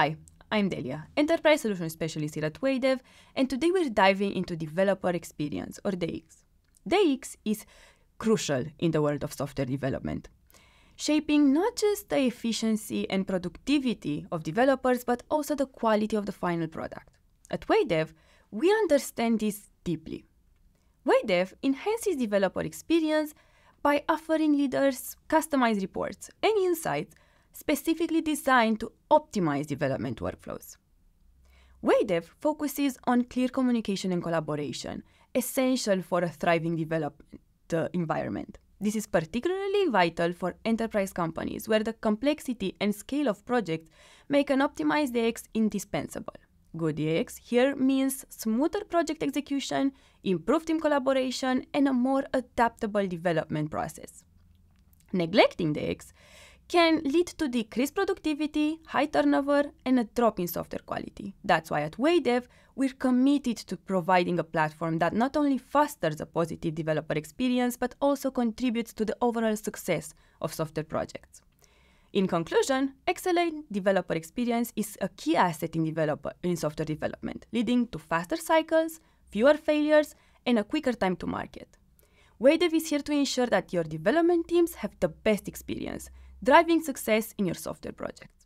Hi, I'm Delia, Enterprise Solution Specialist here at Waydev, and today we're diving into Developer Experience, or DX. DX is crucial in the world of software development, shaping not just the efficiency and productivity of developers, but also the quality of the final product. At Waydev, we understand this deeply. Waydev enhances developer experience by offering leaders customized reports and insights specifically designed to optimize development workflows. WayDev focuses on clear communication and collaboration, essential for a thriving development uh, environment. This is particularly vital for enterprise companies where the complexity and scale of projects make an optimized EX indispensable. Good EX here means smoother project execution, improved team collaboration, and a more adaptable development process. Neglecting the X can lead to decreased productivity, high turnover, and a drop in software quality. That's why at WayDev, we're committed to providing a platform that not only fosters a positive developer experience, but also contributes to the overall success of software projects. In conclusion, excellent developer experience is a key asset in, developer, in software development, leading to faster cycles, fewer failures, and a quicker time to market. WayDev is here to ensure that your development teams have the best experience, driving success in your software project.